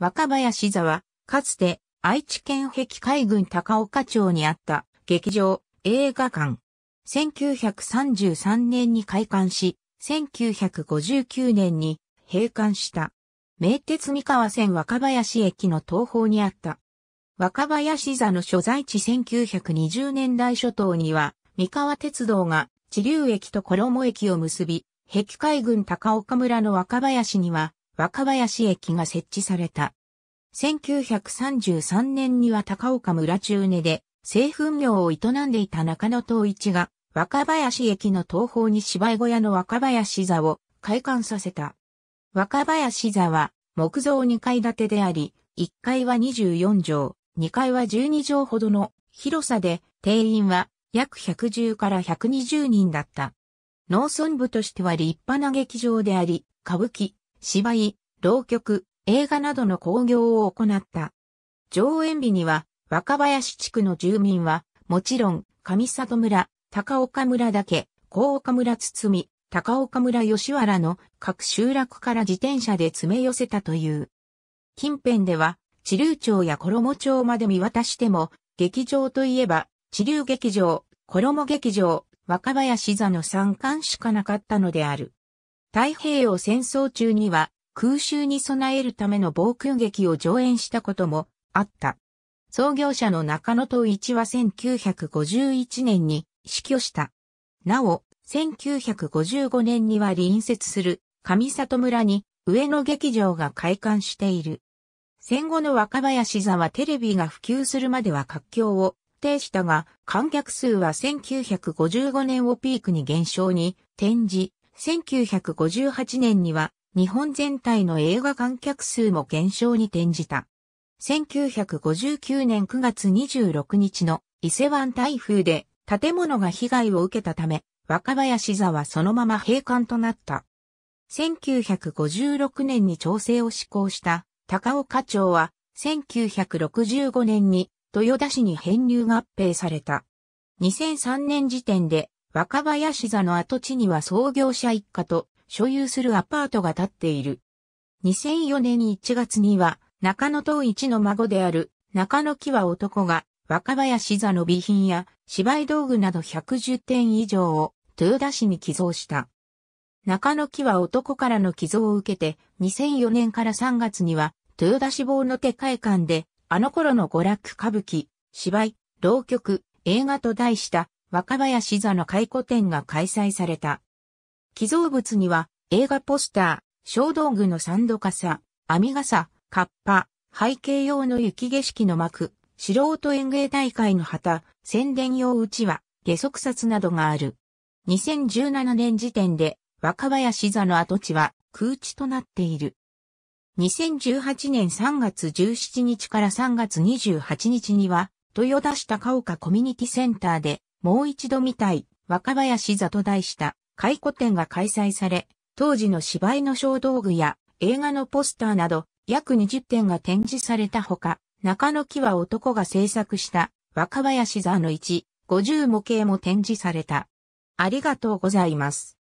若林座は、かつて愛知県壁海軍高岡町にあった劇場、映画館。1933年に開館し、1959年に閉館した。名鉄三河線若林駅の東方にあった。若林座の所在地1920年代初頭には、三河鉄道が地流駅と衣駅を結び、壁海軍高岡村の若林には、若林駅が設置された。1933年には高岡村中根で製粉業を営んでいた中野東一が若林駅の東方に芝居小屋の若林座を開館させた。若林座は木造2階建てであり、1階は24畳、2階は12畳ほどの広さで定員は約110から120人だった。農村部としては立派な劇場であり、歌舞伎、芝居、浪曲、映画などの興行を行った。上演日には若林地区の住民は、もちろん上里村、高岡村だけ、高岡村包み、高岡村吉原の各集落から自転車で詰め寄せたという。近辺では、地流町や衣町まで見渡しても、劇場といえば、地流劇場、衣劇場、若林座の三冠しかなかったのである。太平洋戦争中には空襲に備えるための防空劇を上演したこともあった。創業者の中野東一は1951年に死去した。なお、1955年には隣接する上里村に上野劇場が開館している。戦後の若林座はテレビが普及するまでは活況を定したが、観客数は1955年をピークに減少に転じ、1958年には日本全体の映画観客数も減少に転じた。1959年9月26日の伊勢湾台風で建物が被害を受けたため、若林座はそのまま閉館となった。1956年に調整を施行した高岡町は1965年に豊田市に編入合併された。2003年時点で若林座の跡地には創業者一家と所有するアパートが建っている。2004年1月には中野東一の孫である中野木は男が若林座の備品や芝居道具など110点以上を豊田市に寄贈した。中野木は男からの寄贈を受けて2004年から3月には豊田市坊の手会館であの頃の娯楽歌舞伎、芝居、浪曲、映画と題した若林座の回顧展が開催された。寄贈物には映画ポスター、小道具のサンド傘、網傘、カッパ、背景用の雪景色の幕、素人演芸大会の旗、宣伝用うちわ、下足札などがある。2017年時点で若林座の跡地は空地となっている。2018年3月17日から3月28日には、豊田市高岡コミュニティセンターでもう一度見たい、若林座と題した回顧展が開催され、当時の芝居の小道具や映画のポスターなど約20点が展示されたほか、中野木は男が制作した若林座の1、50模型も展示された。ありがとうございます。